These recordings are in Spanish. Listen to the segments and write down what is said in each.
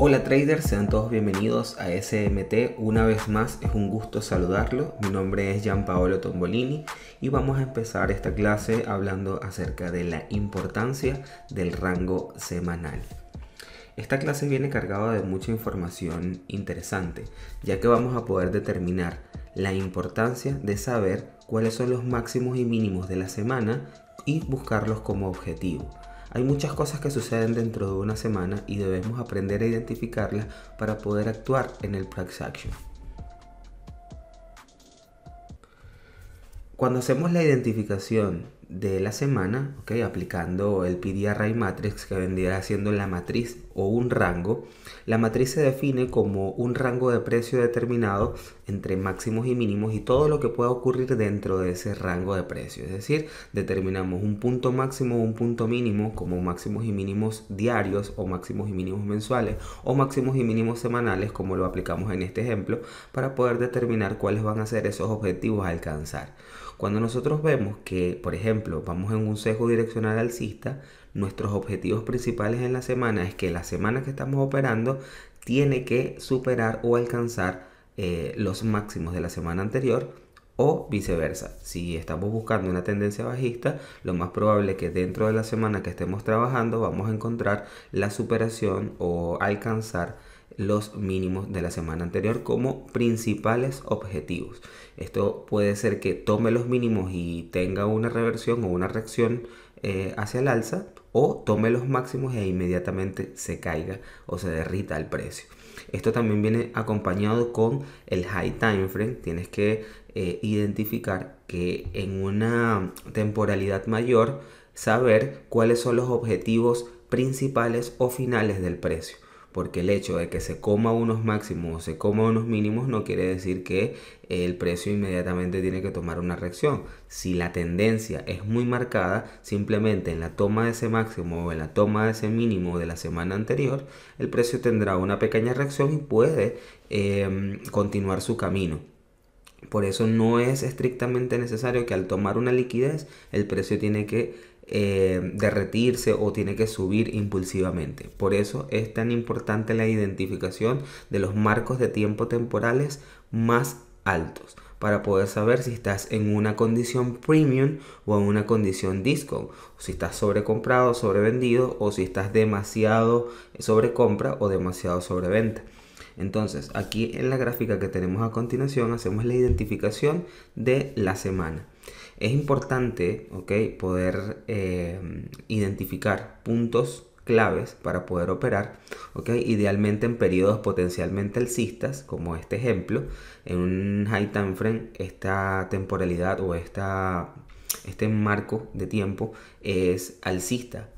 Hola traders, sean todos bienvenidos a SMT. Una vez más es un gusto saludarlo. Mi nombre es Gianpaolo Tombolini y vamos a empezar esta clase hablando acerca de la importancia del rango semanal. Esta clase viene cargada de mucha información interesante, ya que vamos a poder determinar la importancia de saber cuáles son los máximos y mínimos de la semana y buscarlos como objetivo. Hay muchas cosas que suceden dentro de una semana y debemos aprender a identificarlas para poder actuar en el Prax Action. Cuando hacemos la identificación de la semana, aplicando el array matrix que vendría siendo la matriz o un rango. La matriz se define como un rango de precio determinado entre máximos y mínimos y todo lo que pueda ocurrir dentro de ese rango de precio. Es decir, determinamos un punto máximo o un punto mínimo como máximos y mínimos diarios o máximos y mínimos mensuales o máximos y mínimos semanales como lo aplicamos en este ejemplo para poder determinar cuáles van a ser esos objetivos a alcanzar. Cuando nosotros vemos que, por ejemplo, vamos en un sesgo direccional alcista, nuestros objetivos principales en la semana es que la semana que estamos operando tiene que superar o alcanzar eh, los máximos de la semana anterior o viceversa. Si estamos buscando una tendencia bajista, lo más probable es que dentro de la semana que estemos trabajando vamos a encontrar la superación o alcanzar los mínimos de la semana anterior como principales objetivos. Esto puede ser que tome los mínimos y tenga una reversión o una reacción eh, hacia el alza o tome los máximos e inmediatamente se caiga o se derrita el precio. Esto también viene acompañado con el high time frame. Tienes que eh, identificar que en una temporalidad mayor saber cuáles son los objetivos principales o finales del precio porque el hecho de que se coma unos máximos o se coma unos mínimos no quiere decir que el precio inmediatamente tiene que tomar una reacción. Si la tendencia es muy marcada, simplemente en la toma de ese máximo o en la toma de ese mínimo de la semana anterior, el precio tendrá una pequeña reacción y puede em, continuar su camino. Por eso no es estrictamente necesario que al tomar una liquidez el precio tiene que eh, derretirse o tiene que subir impulsivamente. Por eso es tan importante la identificación de los marcos de tiempo temporales más altos para poder saber si estás en una condición premium o en una condición disco si estás sobrecomprado, sobrevendido o si estás demasiado sobre compra o demasiado sobreventa. Entonces, aquí en la gráfica que tenemos a continuación hacemos la identificación de la semana. Es importante poder eh, identificar puntos claves para poder operar, idealmente en periodos potencialmente alcistas, como este ejemplo, en un high time frame, esta temporalidad o este marco de tiempo es alcista,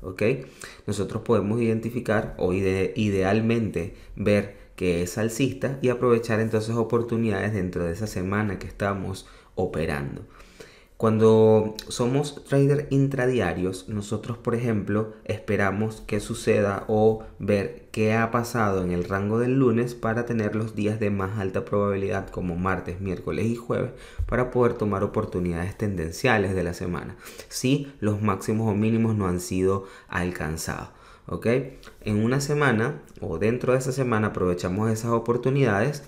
Nosotros podemos identificar o idealmente ver que es alcista y aprovechar entonces oportunidades dentro de esa semana que estamos operando, cuando somos trader intradiarios, nosotros por ejemplo esperamos que suceda o ver qué ha pasado en el rango del lunes para tener los días de más alta probabilidad como martes, miércoles y jueves para poder tomar oportunidades tendenciales de la semana si los máximos o mínimos no han sido alcanzados. ¿ok? En una semana o dentro de esa semana aprovechamos esas oportunidades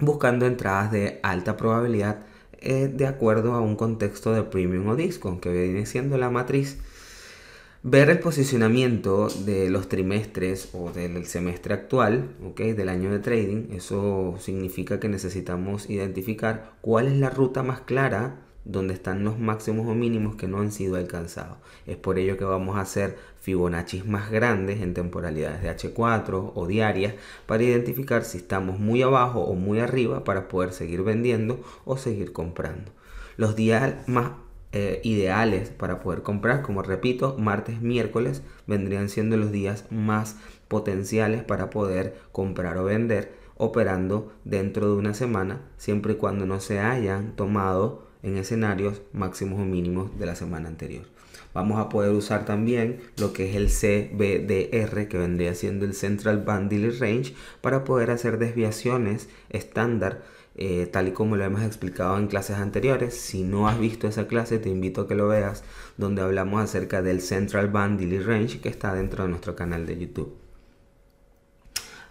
buscando entradas de alta probabilidad eh, de acuerdo a un contexto de premium o disco, que viene siendo la matriz. Ver el posicionamiento de los trimestres o del semestre actual, ¿okay? del año de trading, eso significa que necesitamos identificar cuál es la ruta más clara donde están los máximos o mínimos que no han sido alcanzados. Es por ello que vamos a hacer Fibonacci más grandes en temporalidades de H4 o diarias para identificar si estamos muy abajo o muy arriba para poder seguir vendiendo o seguir comprando. Los días más eh, ideales para poder comprar, como repito, martes, miércoles vendrían siendo los días más potenciales para poder comprar o vender operando dentro de una semana, siempre y cuando no se hayan tomado en escenarios máximos o mínimos de la semana anterior vamos a poder usar también lo que es el CBDR, que vendría siendo el Central Bandit Range, para poder hacer desviaciones estándar. Eh, tal y como lo hemos explicado en clases anteriores. Si no has visto esa clase, te invito a que lo veas, donde hablamos acerca del Central Band Range que está dentro de nuestro canal de YouTube.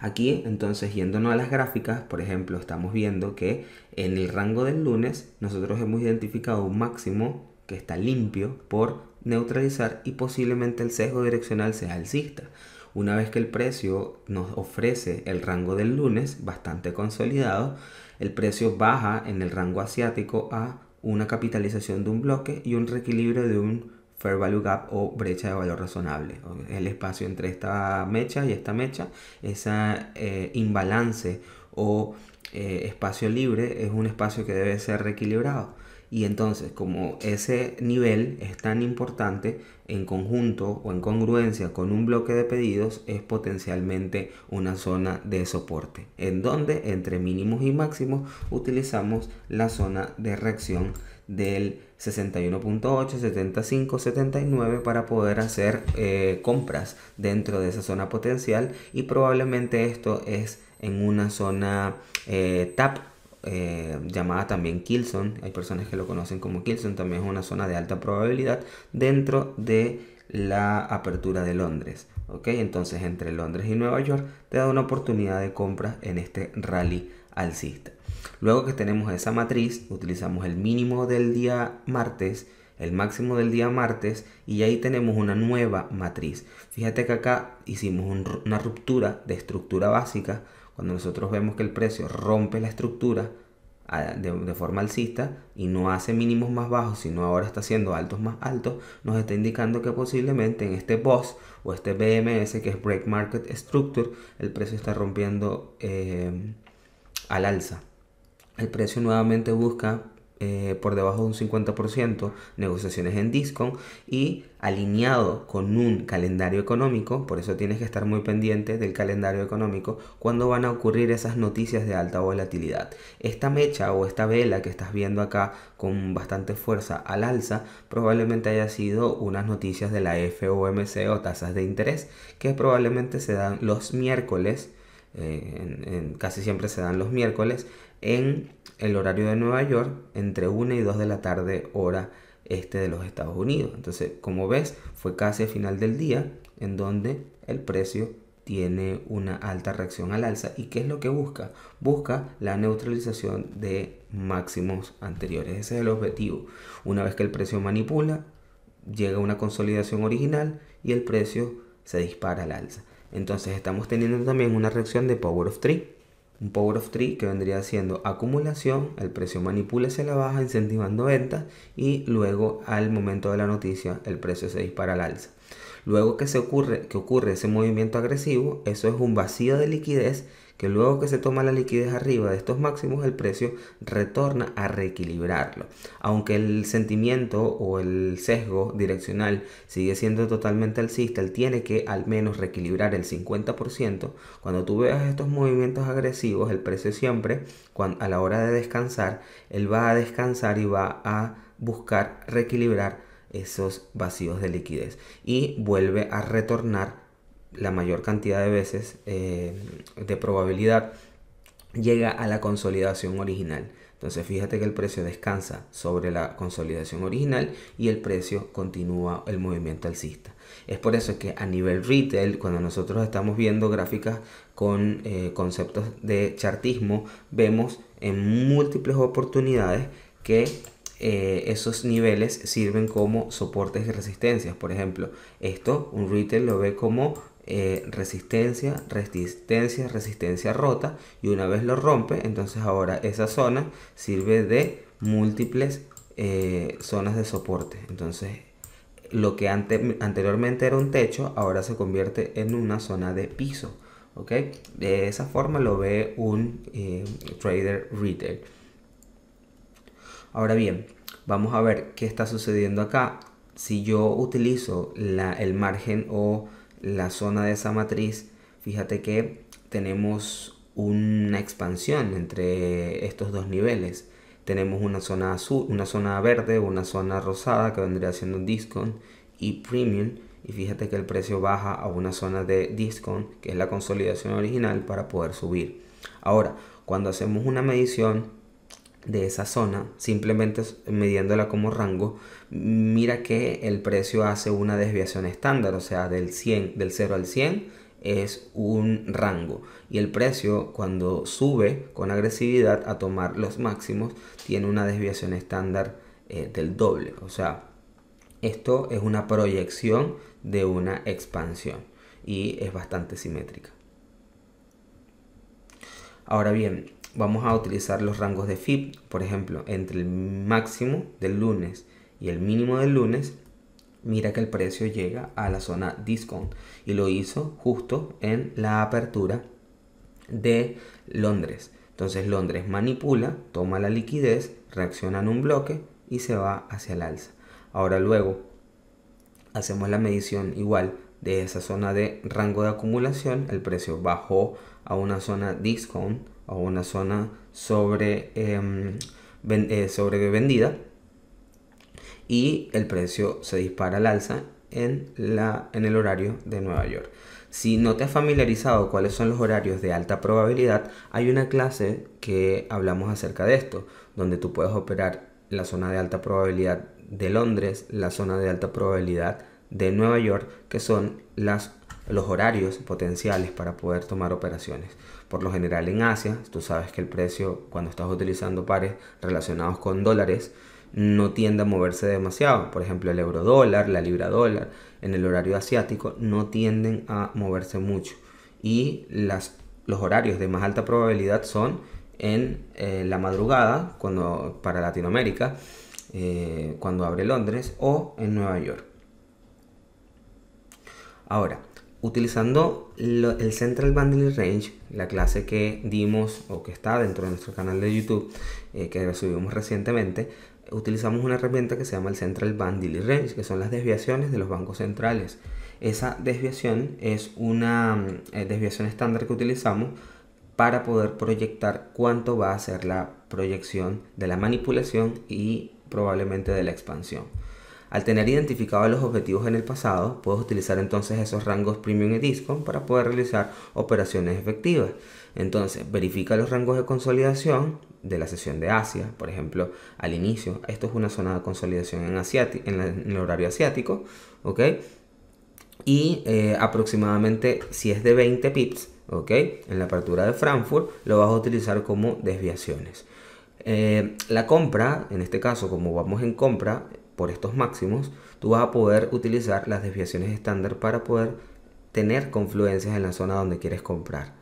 Aquí, entonces, yéndonos a las gráficas, por ejemplo, estamos viendo que en el rango del lunes nosotros hemos identificado un máximo que está limpio por neutralizar y posiblemente el sesgo direccional sea alcista. Una vez que el precio nos ofrece el rango del lunes bastante consolidado, el precio baja en el rango asiático a una capitalización de un bloque y un reequilibrio de un fair value gap o brecha de valor razonable. El espacio entre esta mecha y esta mecha, ese eh, imbalance o eh, espacio libre es un espacio que debe ser reequilibrado. Y entonces, como ese nivel es tan importante, en conjunto o en congruencia con un bloque de pedidos, es potencialmente una zona de soporte, en donde entre mínimos y máximos utilizamos la zona de reacción del 61.8, 75, 79 para poder hacer eh, compras dentro de esa zona potencial y probablemente esto es en una zona eh, TAP eh, llamada también Kilson, hay personas que lo conocen como Kilson, también es una zona de alta probabilidad dentro de la apertura de Londres. ¿ok? Entonces entre Londres y Nueva York te da una oportunidad de compra en este rally alcista. Luego que tenemos esa matriz, utilizamos el mínimo del día martes, el máximo del día martes y ahí tenemos una nueva matriz. Fíjate que acá hicimos una ruptura de estructura básica cuando nosotros vemos que el precio rompe la estructura ah, de, forma alcista y no hace mínimos más bajos, sino ahora está haciendo altos más altos, nos está indicando que posiblemente en este BOSS o este BMS, que es Break Market Structure, el precio está rompiendo eh, al alza. El precio nuevamente busca eh, por debajo de un 50%, negociaciones en Discon y alineado con un calendario económico, por eso tienes que estar muy pendiente del calendario económico, cuando van a ocurrir esas noticias de alta volatilidad. Esta mecha o esta vela que estás viendo acá con bastante fuerza al alza probablemente haya sido unas noticias de la FOMC o tasas de interés que probablemente se dan los miércoles eh, en, casi siempre se dan los miércoles, en el horario de Nueva York, entre 1 y 2 de la tarde, hora este de los Estados Unidos. Entonces, como ves, fue casi a final del día en donde el precio tiene una alta reacción al alza. ¿Y qué es lo que busca? Busca la neutralización de máximos anteriores. Ese es el objetivo. Una vez que el precio manipula, llega una consolidación original y el precio se dispara al alza. Entonces estamos teniendo también una reacción de Power of 3. Un Power of 3 que vendría siendo acumulación, el precio manipula hacia la baja incentivando ventas y luego al momento de la noticia el precio se dispara al alza. Luego que, se ocurre, que ocurre ese movimiento agresivo, eso es un vacío de liquidez que luego que se toma la liquidez arriba de estos máximos, el precio retorna a reequilibrarlo. Aunque el sentimiento o el sesgo direccional sigue siendo totalmente alcista, él tiene que al menos reequilibrar el 50%. Cuando tú veas estos movimientos agresivos, el precio siempre, a la hora de descansar, él va a descansar y va a buscar reequilibrar esos vacíos de liquidez y vuelve a retornar la mayor cantidad de veces eh, de probabilidad llega a la consolidación original. Entonces fíjate que el precio descansa sobre la consolidación original y el precio continúa el movimiento alcista. Es por eso que a nivel retail, cuando nosotros estamos viendo gráficas con eh, conceptos de chartismo, vemos en múltiples oportunidades que eh, esos niveles sirven como soportes y resistencias. Por ejemplo, esto un retail lo ve como eh, resistencia, resistencia, resistencia rota y una vez lo rompe, entonces ahora esa zona sirve de múltiples eh, zonas de soporte. Entonces lo que anteriormente era un techo ahora se convierte en una zona de piso. ok, De esa forma lo ve un eh, trader retail. Ahora bien, vamos a ver qué está sucediendo acá. Si yo utilizo la, el margen o la zona de esa matriz, fíjate que tenemos una expansión entre estos dos niveles. Tenemos una zona azul, una zona verde, una zona rosada que vendría siendo un discount y premium. Y fíjate que el precio baja a una zona de discount, que es la consolidación original, para poder subir. Ahora, cuando hacemos una medición de esa zona, simplemente midiéndola como rango, mira que el precio hace una desviación estándar, o sea, del del 0 al 100 es un rango y el precio cuando sube con agresividad a tomar los máximos tiene una desviación estándar eh, del doble, o sea, esto es una proyección de una expansión y es bastante simétrica. Ahora bien, vamos a utilizar los rangos de FIP, por ejemplo, entre el máximo del lunes y el mínimo del lunes, mira que el precio llega a la zona discount y lo hizo justo en la apertura de Londres. Entonces Londres manipula, toma la liquidez, reacciona en un bloque y se va hacia el alza. Ahora luego hacemos la medición igual de esa zona de rango de acumulación, el precio bajó a una zona discount una zona sobre, em, eh, y el precio se dispara al alza en, la, en el horario de Nueva York. Si no te has familiarizado cuáles son los horarios de alta probabilidad, hay una clase que hablamos acerca de esto, donde tú puedes operar la zona de alta probabilidad de Londres, la zona de alta probabilidad de Nueva York, que son las los horarios potenciales para poder tomar operaciones. Por lo general en Asia, tú sabes que el precio cuando estás utilizando pares relacionados con dólares no tiende a moverse demasiado. Por ejemplo, el euro dólar, la libra dólar, en el horario asiático no tienden a moverse mucho. Y las, los horarios de más alta probabilidad son en eh, la madrugada cuando, para Latinoamérica, eh, cuando abre Londres, o en Nueva York. Ahora, utilizando el Central Bundling Range, la clase que dimos o que está dentro de nuestro canal de YouTube, eh, que subimos recientemente, utilizamos una herramienta que se llama el Central Bundling Range, que son las desviaciones de los bancos centrales. Esa desviación es una mm, eh, desviación estándar que utilizamos para poder proyectar cuánto va a ser la proyección de la manipulación y probablemente de la expansión. Al tener identificados los objetivos en el pasado, puedes utilizar entonces esos rangos Premium y Discount para poder realizar operaciones efectivas. Entonces, verifica los rangos de consolidación de la sesión de Asia, por ejemplo, al inicio, esto es una zona de consolidación en, en, el horario asiático, ¿ok? Y eh, aproximadamente, si es de 20 pips, ¿ok? En la apertura de Frankfurt, lo vas a utilizar como desviaciones. Eh, la compra, en este caso, como vamos en compra, por estos máximos, tú vas a poder utilizar las desviaciones estándar para poder tener confluencias en la zona donde quieres comprar.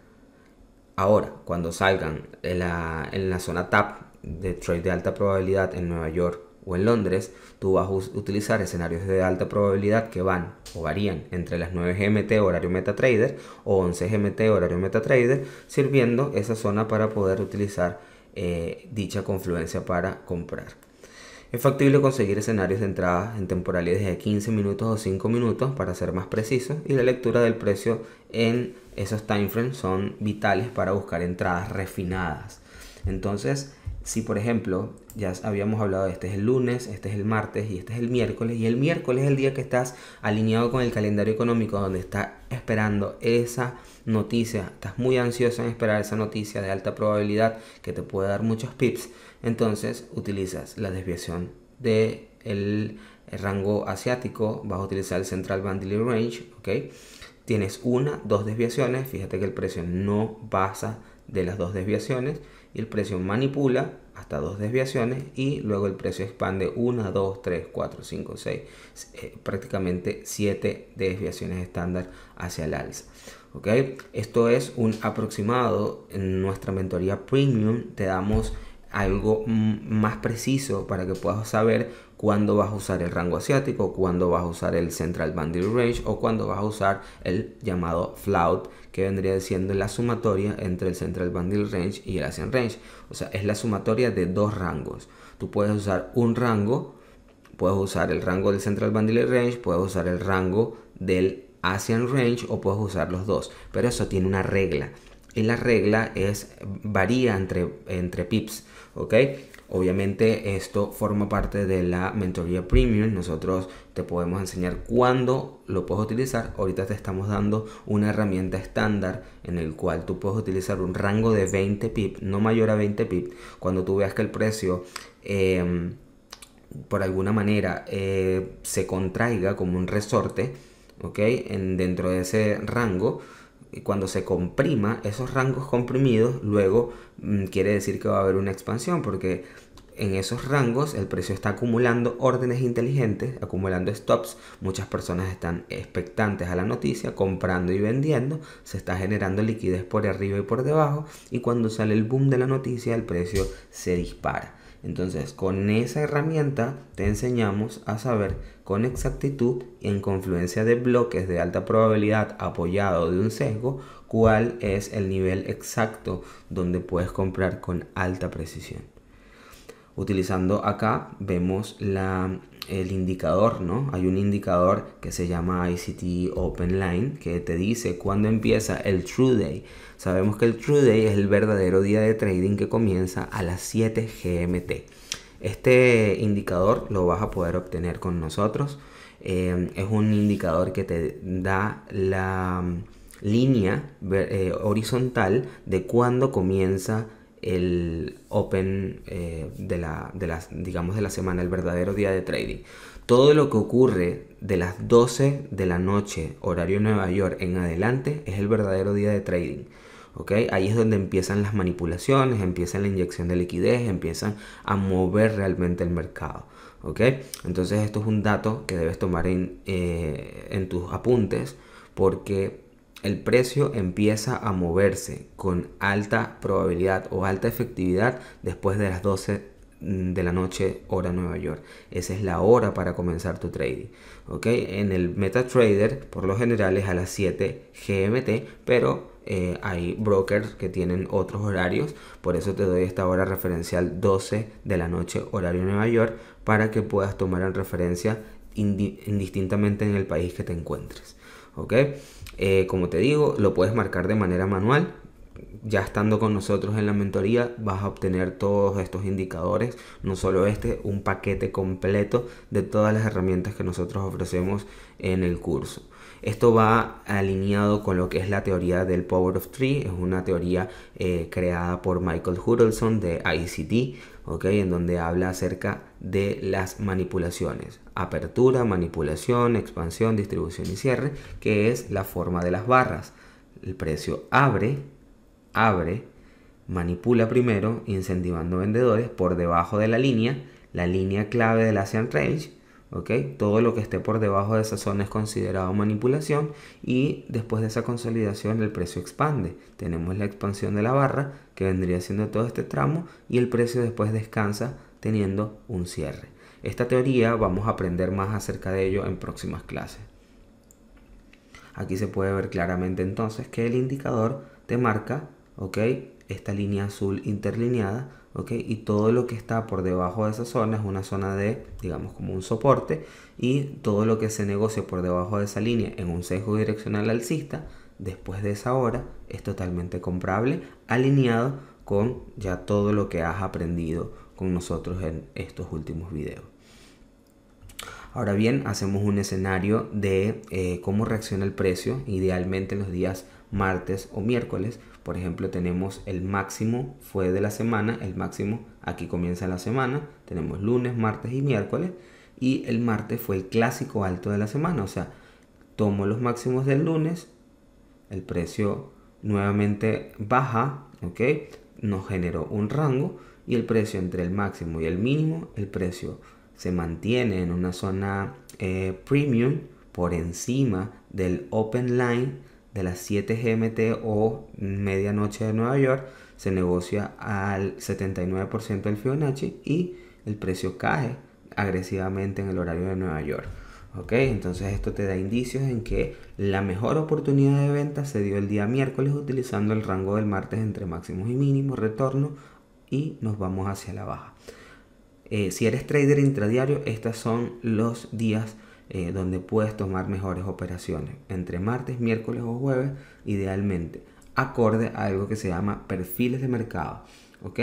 Ahora, cuando salgan en la, zona TAP de trade de alta probabilidad en Nueva York o en Londres, tú vas a utilizar escenarios de alta probabilidad que van o varían entre las 9 GMT horario MetaTrader o 11 GMT horario MetaTrader, sirviendo esa zona para poder utilizar eh, dicha confluencia para comprar. Es factible conseguir escenarios de entradas en temporales de 15 minutos o 5 minutos para ser más preciso y la lectura del precio en esos timeframes son vitales para buscar entradas refinadas. Entonces, si por ejemplo, ya habíamos hablado de este es el lunes, este es el martes y este es el miércoles, y el miércoles es el día que estás alineado con el calendario económico, donde estás esperando esa noticia, estás muy ansioso en esperar esa noticia de alta probabilidad que te puede dar muchos pips entonces utilizas la desviación de el rango asiático, vas a utilizar el Central Bandily Range, ¿ok? Tienes una, dos desviaciones, fíjate que el precio no pasa de las dos desviaciones y el precio manipula hasta dos desviaciones y luego el precio expande 1, 2, 3, 4, 5, 6, prácticamente 7 desviaciones estándar hacia el alza. ¿ok? Esto es un aproximado en nuestra mentoría premium. Te damos algo más preciso para que puedas saber cuándo vas a usar el rango asiático, cuándo vas a usar el central bandil range o cuándo vas a usar el llamado flout que vendría siendo la sumatoria entre el central bandil range y el asian range. O sea, es la sumatoria de dos rangos. Tú puedes usar un rango, puedes usar el rango del central bandil range, puedes usar el rango del asian range o puedes usar los dos, pero eso tiene una regla. Y la regla es varía entre, entre pips. ¿ok? Obviamente esto forma parte de la mentoría premium. Nosotros te podemos enseñar cuándo lo puedes utilizar. Ahorita te estamos dando una herramienta estándar en el cual tú puedes utilizar un rango de 20 pips no mayor a 20 pips cuando tú veas que el precio... Em, por alguna manera eh, se contraiga como un resorte, ¿ok? En, dentro de ese rango, cuando se comprima, esos rangos comprimidos, luego mm, quiere decir que va a haber una expansión, porque en esos rangos el precio está acumulando órdenes inteligentes, acumulando stops, muchas personas están expectantes a la noticia, comprando y vendiendo, se está generando liquidez por arriba y por debajo, y cuando sale el boom de la noticia el precio se dispara. Entonces, con esa herramienta te enseñamos a saber con exactitud en confluencia de bloques de alta probabilidad apoyado de un sesgo cuál es el nivel exacto donde puedes comprar con alta precisión. Utilizando acá vemos el indicador, ¿no? Hay un indicador que se llama ICT Open Line que te dice cuándo empieza el True Day. Sabemos que el True Day es el verdadero día de trading que comienza a las 7 GMT. Este indicador lo vas a poder obtener con nosotros. Eh, es un indicador que te da la mm, línea eh, horizontal de cuándo comienza el open eh, de, la, digamos, de la semana, el verdadero día de trading. Todo lo que ocurre de las 12 de la noche, horario Nueva York en adelante, es el verdadero día de trading. Ahí es donde empiezan las manipulaciones, empieza la inyección de liquidez, empiezan a mover realmente el mercado. ¿ok? Entonces esto es un dato que debes tomar en, eh, tus apuntes porque el precio empieza a moverse con alta probabilidad o alta efectividad después de las 12 de la noche hora Nueva York. Esa es la hora para comenzar tu trading. ¿ok? En el MetaTrader por lo general es a las 7 GMT, pero eh, hay brokers que tienen otros horarios, por eso te doy esta hora referencial 12 de la noche horario Nueva York para que puedas tomar en referencia indistintamente en el país que te encuentres. ¿ok? Eh, como te digo, lo puedes marcar de manera manual. Ya estando con nosotros en la mentoría vas a obtener todos estos indicadores, no solo este, un paquete completo de todas las herramientas que nosotros ofrecemos en el curso. Esto va alineado con lo que es la teoría del Power of Three, es una teoría eh, creada por Michael Huddleston de ICT, en donde habla acerca de las manipulaciones. Apertura, manipulación, expansión, distribución y cierre, que es la forma de las barras. El precio abre, abre, manipula primero, incentivando vendedores por debajo de la línea, la línea clave del Asian Range, ¿ok? Todo lo que esté por debajo de esa zona es considerado manipulación y después de esa consolidación el precio expande. Tenemos la expansión de la barra que vendría siendo todo este tramo y el precio después descansa teniendo un cierre. Esta teoría vamos a aprender más acerca de ello en próximas clases. Aquí se puede ver claramente entonces que el indicador te marca, ¿ok? esta línea azul interlineada, ¿ok? Y todo lo que está por debajo de esa zona es una zona de, digamos, como un soporte, y todo lo que se negocia por debajo de esa línea en un sesgo direccional alcista, después de esa hora, es totalmente comprable, alineado con ya todo lo que has aprendido con nosotros en estos últimos videos. Ahora bien, hacemos un escenario de eh, cómo reacciona el precio, idealmente en los días martes o miércoles, por ejemplo, tenemos el máximo fue de la semana, el máximo aquí comienza la semana, tenemos lunes, martes y miércoles, y el martes fue el clásico alto de la semana, o sea, tomo los máximos del lunes, el precio nuevamente baja, ¿ok? Nos generó un rango y el precio entre el máximo y el mínimo, el precio se mantiene en una zona eh, premium por encima del open line de las 7 GMT o medianoche de Nueva York se negocia al 79% del Fibonacci y el precio cae agresivamente en el horario de Nueva York. ¿Ok? Entonces esto te da indicios en que la mejor oportunidad de venta se dio el día miércoles utilizando el rango del martes entre máximos y mínimos, retorno y nos vamos hacia la baja. Eh, si eres trader intradiario, estos son los días eh, donde puedes tomar mejores operaciones entre martes, miércoles o jueves, idealmente, acorde a algo que se llama perfiles de mercado. ¿ok?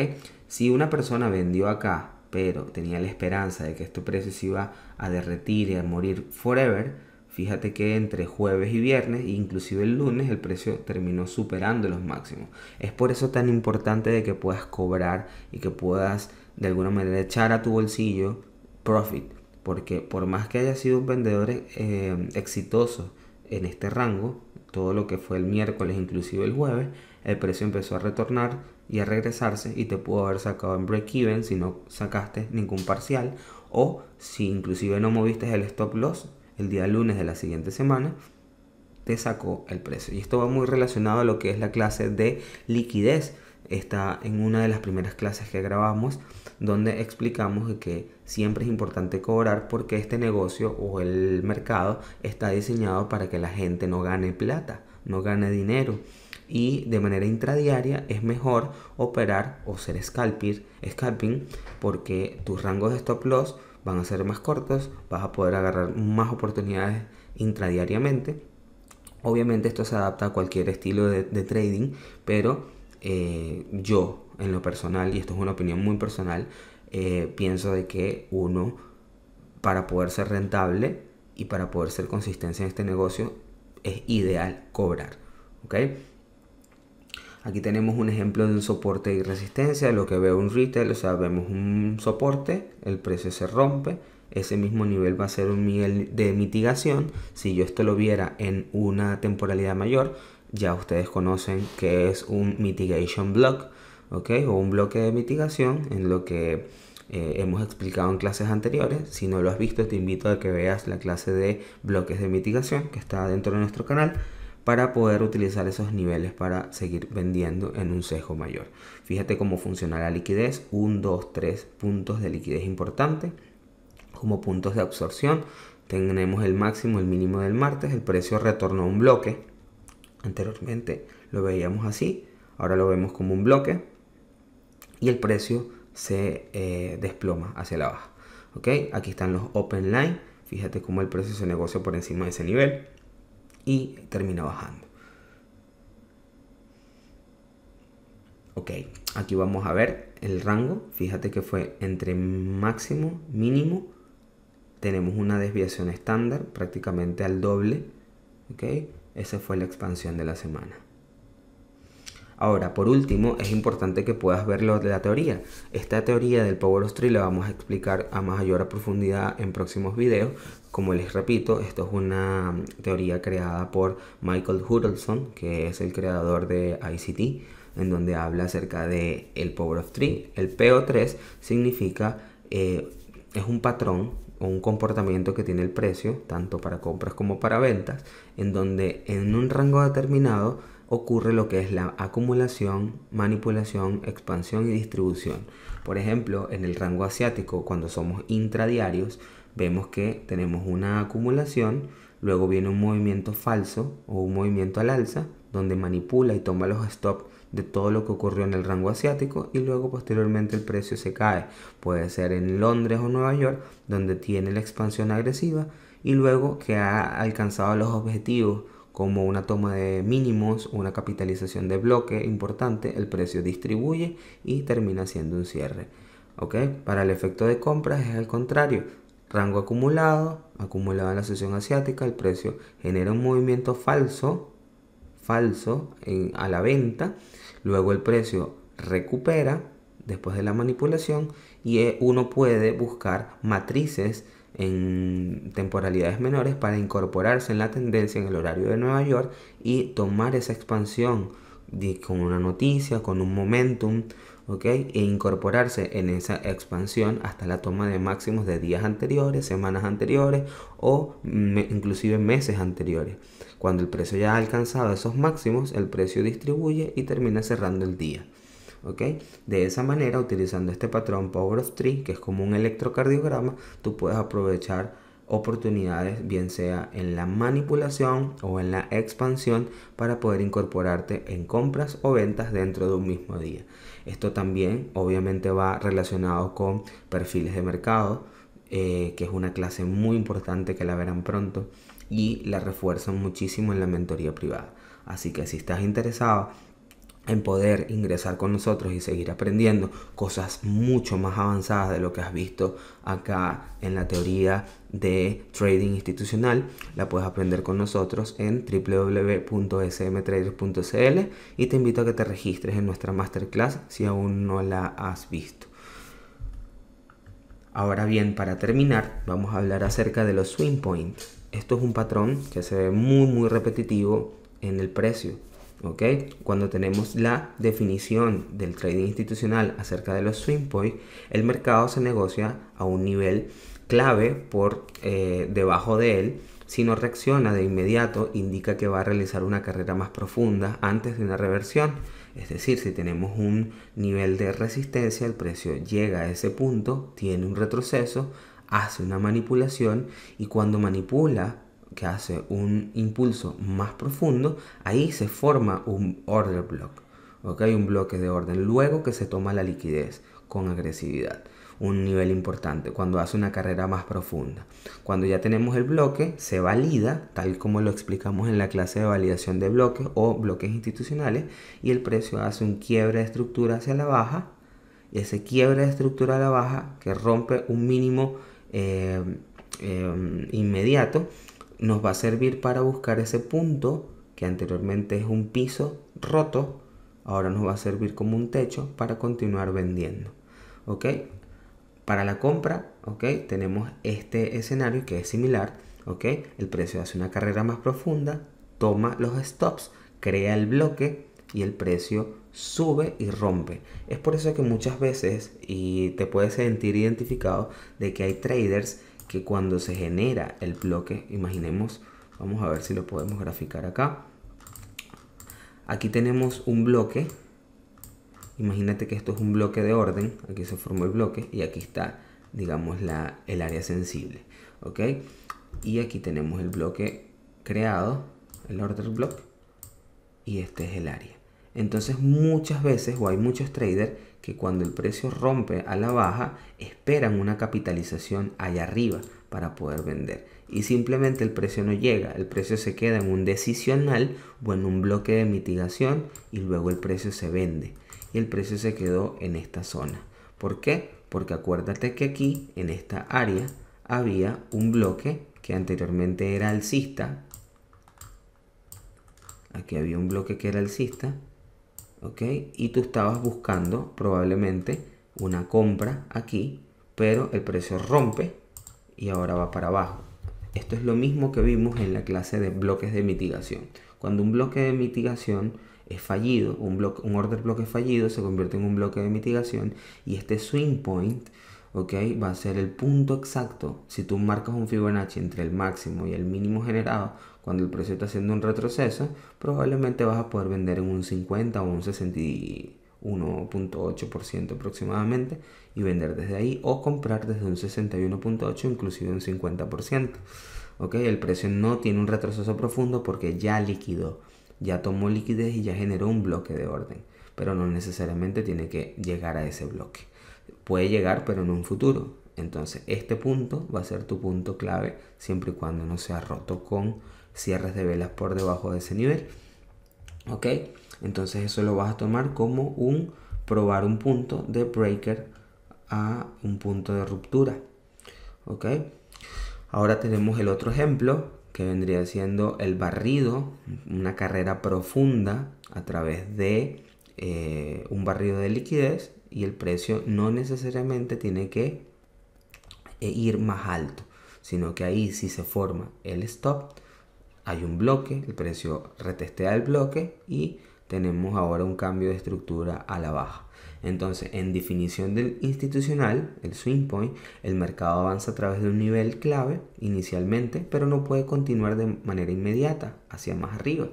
Si una persona vendió acá, pero tenía la esperanza de que este precio se iba a derretir y a morir forever, fíjate que entre jueves y viernes, inclusive el lunes, el precio terminó superando los máximos. Es por eso tan importante de que puedas cobrar y que puedas de alguna manera echar a tu bolsillo profit porque por más que haya sido un vendedor eh, exitoso en este rango, todo lo que fue el miércoles, inclusive el jueves, el precio empezó a retornar y a regresarse y te pudo haber sacado en break-even si no sacaste ningún parcial o si inclusive no moviste el stop loss el día lunes de la siguiente semana, te sacó el precio. Y esto va muy relacionado a lo que es la clase de liquidez. Está en una de las primeras clases que grabamos donde explicamos que siempre es importante cobrar porque este negocio o el mercado está diseñado para que la gente no gane plata, no gane dinero. Y de manera intradiaria es mejor operar o ser scalping, scalping porque tus rangos de stop loss van a ser más cortos, vas a poder agarrar más oportunidades intradiariamente. Obviamente esto se adapta a cualquier estilo de, trading, pero eh, yo en lo personal, y esto es una opinión muy personal, eh, pienso de que uno, para poder ser rentable y para poder ser consistente en este negocio, es ideal cobrar. ¿Ok? Aquí tenemos un ejemplo de un soporte y resistencia, lo que veo un retail, o sea, vemos un soporte, el precio se rompe, ese mismo nivel va a ser un nivel de mitigación. Si yo esto lo viera en una temporalidad mayor, ya ustedes conocen que es un mitigation block, o un bloque de mitigación en lo que eh, hemos explicado en clases anteriores. Si no lo has visto, te invito a que veas la clase de bloques de mitigación que está dentro de nuestro canal para poder utilizar esos niveles para seguir vendiendo en un sesgo mayor. Fíjate cómo funciona la liquidez, 1, 2, 3 puntos de liquidez importante como puntos de absorción. Tenemos el máximo, el mínimo del martes, el precio retornó un bloque. Anteriormente lo veíamos así, ahora lo vemos como un bloque y el precio se eh, desploma hacia la baja. Aquí están los open line, fíjate cómo el precio se negocia por encima de ese nivel y termina bajando. Ok, aquí vamos a ver el rango, fíjate que fue entre máximo, mínimo, tenemos una desviación estándar prácticamente al doble, esa fue la expansión de la semana. Ahora, por último, es importante que puedas ver lo de la teoría. Esta teoría del Power of Tree la vamos a explicar a mayor profundidad en próximos videos. Como les repito, esto es una mm, teoría creada por Michael Huddleston, que es el creador de ICT, en donde habla acerca de Power of Three. El PO3 significa, eh, es un patrón o un comportamiento que tiene el precio, tanto para compras como para ventas, en donde en un rango determinado ocurre lo que es la acumulación, manipulación, expansión y distribución. Por ejemplo, en el rango asiático, cuando somos intradiarios, vemos que tenemos una acumulación, luego viene un movimiento falso o un movimiento al alza, donde manipula y toma los stops de todo lo que ocurrió en el rango asiático y luego posteriormente el precio se cae. Puede ser en Londres o Nueva York, donde tiene la expansión agresiva y luego que ha alcanzado los objetivos como una toma de mínimos, una capitalización de bloque importante, el precio distribuye y termina siendo un cierre. ¿ok? Para el efecto de compras es al contrario, rango acumulado, acumulado en la sesión asiática, el precio genera un movimiento falso, falso a la venta, luego el precio recupera después de la manipulación y eh, uno puede buscar matrices en temporalidades menores para incorporarse en la tendencia en el horario de Nueva York y tomar esa expansión con una noticia, con un momentum, ¿ok? E incorporarse en esa expansión hasta la toma de máximos de días anteriores, semanas anteriores o inclusive meses anteriores. Cuando el precio ya ha alcanzado esos máximos, el precio distribuye y termina cerrando el día. De esa manera, utilizando este patrón Power of 3, que es como un electrocardiograma, tú puedes aprovechar oportunidades, bien sea en la manipulación o en la expansión, para poder incorporarte en compras o ventas dentro de un mismo día. Esto también obviamente va relacionado con perfiles de mercado, eh, que es una clase muy importante que la verán pronto y la refuerzan muchísimo en la mentoría privada. Así que si estás interesado en poder ingresar con nosotros y seguir aprendiendo cosas mucho más avanzadas de lo que has visto acá en la teoría de trading institucional, la puedes aprender con nosotros en www.smtraders.cl y te invito a que te registres en nuestra masterclass si aún no la has visto. Ahora bien, para terminar, vamos a hablar acerca de los swing points. Esto es un patrón que se ve muy muy repetitivo en el precio cuando tenemos la definición del trading institucional acerca de los swing points, el mercado se negocia a un nivel clave por eh, debajo de él. Si no reacciona de inmediato, indica que va a realizar una carrera más profunda antes de una reversión. Es decir, si tenemos un nivel de resistencia, el precio llega a ese punto, tiene un retroceso, hace una manipulación y cuando manipula que hace un impulso más profundo, ahí se forma un order block, ¿ok? Un bloque de orden. Luego que se toma la liquidez con agresividad, un nivel importante, cuando hace una carrera más profunda. Cuando ya tenemos el bloque, se valida, tal como lo explicamos en la clase de validación de bloques o bloques institucionales, y el precio hace un quiebre de estructura hacia la baja, ese quiebre de estructura a la baja que rompe un mínimo eh, eh, inmediato nos va a servir para buscar ese punto que anteriormente es un piso roto, ahora nos va a servir como un techo para continuar vendiendo. ¿Ok? Para la compra, ¿ok? Tenemos este escenario que es similar, ¿ok? El precio hace una carrera más profunda, toma los stops, crea el bloque y el precio sube y rompe. Es por eso que muchas veces, y te puedes sentir identificado, de que hay traders que cuando se genera el bloque, imaginemos, vamos a ver si lo podemos graficar acá. Aquí tenemos un bloque, imagínate que esto es un bloque de orden, aquí se formó el bloque y aquí está, digamos, la, el área sensible, ¿ok? Y aquí tenemos el bloque creado, el order block, y este es el área. Entonces muchas veces, o hay muchos traders que cuando el precio rompe a la baja, esperan una capitalización allá arriba para poder vender. Y simplemente el precio no llega, el precio se queda en un decisional o en un bloque de mitigación y luego el precio se vende. Y el precio se quedó en esta zona. ¿Por qué? Porque acuérdate que aquí, en esta área, había un bloque que anteriormente era alcista. Aquí había un bloque que era alcista y tú estabas buscando probablemente una compra aquí, pero el precio rompe y ahora va para abajo. Esto es lo mismo que vimos en la clase de bloques de mitigación. Cuando un bloque de mitigación es fallido, un, bloque, un order bloque fallido se convierte en un bloque de mitigación y este swing point Okay, va a ser el punto exacto. Si tú marcas un Fibonacci entre el máximo y el mínimo generado, cuando el precio está haciendo un retroceso, probablemente vas a poder vender en un 50 o un 61.8% aproximadamente y vender desde ahí o comprar desde un 61.8 inclusive un 50%. El precio no tiene un retroceso profundo porque ya liquidó, ya tomó liquidez y ya generó un bloque de orden, pero no necesariamente tiene que llegar a ese bloque. Puede llegar, pero en un futuro. Entonces, este punto va a ser tu punto clave siempre y cuando no sea roto con cierres de velas por debajo de ese nivel. ¿Ok? Entonces eso lo vas a tomar como un probar un punto de breaker a un punto de ruptura. ¿Ok? Ahora tenemos el otro ejemplo que vendría siendo el barrido, una carrera profunda a través de eh, un barrido de liquidez y el precio no necesariamente tiene que e ir más alto, sino que ahí si se forma el stop, hay un bloque, el precio retestea el bloque y tenemos ahora un cambio de estructura a la baja. Entonces, en definición del institucional, el swing point, el mercado avanza a través de un nivel clave inicialmente, pero no puede continuar de manera inmediata hacia más arriba.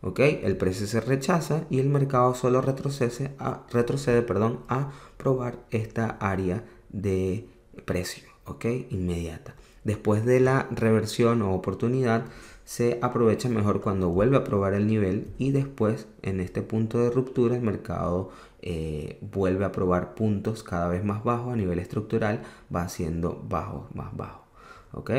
¿ok? El precio se rechaza y el mercado solo retrocede a, retrocede, perdón, a probar esta área de precio, ¿ok? Inmediata. Después de la reversión o oportunidad, se aprovecha mejor cuando vuelve a probar el nivel y después en este punto de ruptura el mercado eh, vuelve a probar puntos cada vez más bajos a nivel estructural, va haciendo bajos, más bajos. ¿ok?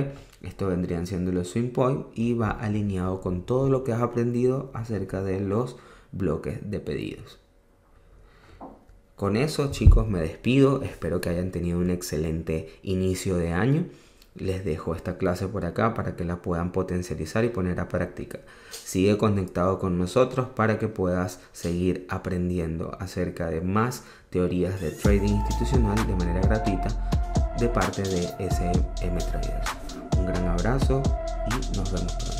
Esto vendrían siendo los swing point y va alineado con todo lo que has aprendido acerca de los bloques de pedidos. Con eso, chicos, me despido. Espero que hayan tenido un excelente inicio de año. Les dejo esta clase por acá para que la puedan potencializar y poner a práctica. Sigue conectado con nosotros para que puedas seguir aprendiendo acerca de más teorías de trading institucional de manera gratuita de parte de SM Traders. Un gran abrazo y nos vemos pronto.